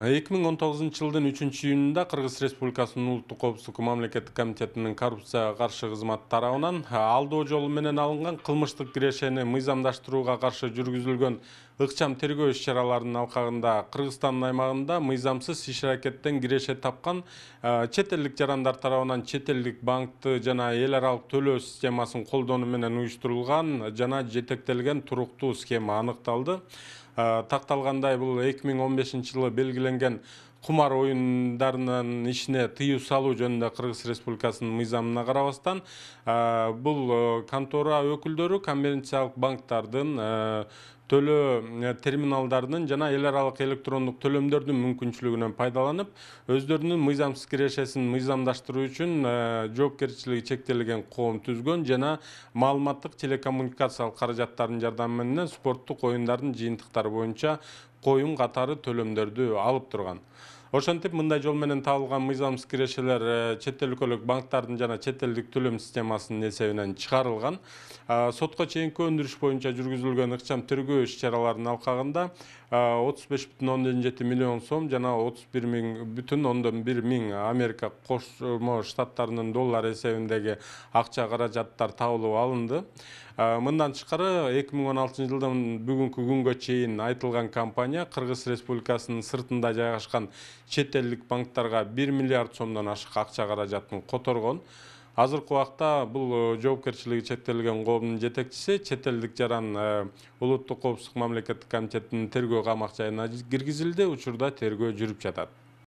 эки миң он тогузунчу жылдын үчүнчү июнунда кыргыз республикасынын улуттук коопсуздук мамлекеттик комитетинин коррупцияга каршы кызматы тарабынан э, алдоо жолу менен алынган кылмыштык кирешени мыйзамдаштырууга каршы жүргүзүлгөн ыкчам тергөө иш чараларынын алкагында кыргызстандын аймагында мыйзамсыз иш аракеттен киреше тапкан э, чет элдик жарандар тарабынан чет элдик банкты жана эл аралык төлөө системасын колдонуу менен уюштурулган жана жетектелген туруктуу схема аныкталды Ә, тақталғандай бұл 2015 жылы белгіленген Кумар ойындарынан ішіне тыю салу жөнінде қырғыз республикасының мыйзамына қарабастан бұл э, контора өкілдері коммерциялық банктардың э, төлө э, терминалдарының жана эл аралык электрондук төлөмдөрдүн мүмкүнчүлүгүнөн пайдаланып өздөрүнүн мыйзамсыз кирешесин мыйзамдаштыруу үчүн жоопкерчилиги чектелген коом түзгөн жана маалыматтык телекоммуникациялык каражаттардын жардамы менен спорттук оюндардын жыйынтыктары боюнча коюм катары төлөмдөрдү алып турган ошентип мындай жол менен табылган мыйзамсыз кирешелер э, чет өлкөлүк банктардын жана чет элдик төлөм системасынын эсебинен чыгарылган сотко чейинки өндүрүш боюнча жүргүзүлгөн ыкчам тергөө иш чараларынын алкагында отуз беш бүтүн ондон жети миллион сом жана отуз бир миң бүтүн ондон бир миң америка кошмо штаттарынын доллар эсебиндеги акча каражаттар табылып алынды мындан тышкары эки миң он алтынчы жылдын бүгүнкү күнгө чейин айтылган компания кыргыз республикасынын сыртында жайгашкан чет элдик банктарга бир миллиард сомдон ашык акча каражатын которгон азыркы убакта бул э, жоопкерчилиги чектелген коомдун жетекчиси чет элдик жаран э, улуттук коопсуздук мамлекеттик комитетинин тергөө камак жайына киргизилди учурда тергөө жүрүп жатат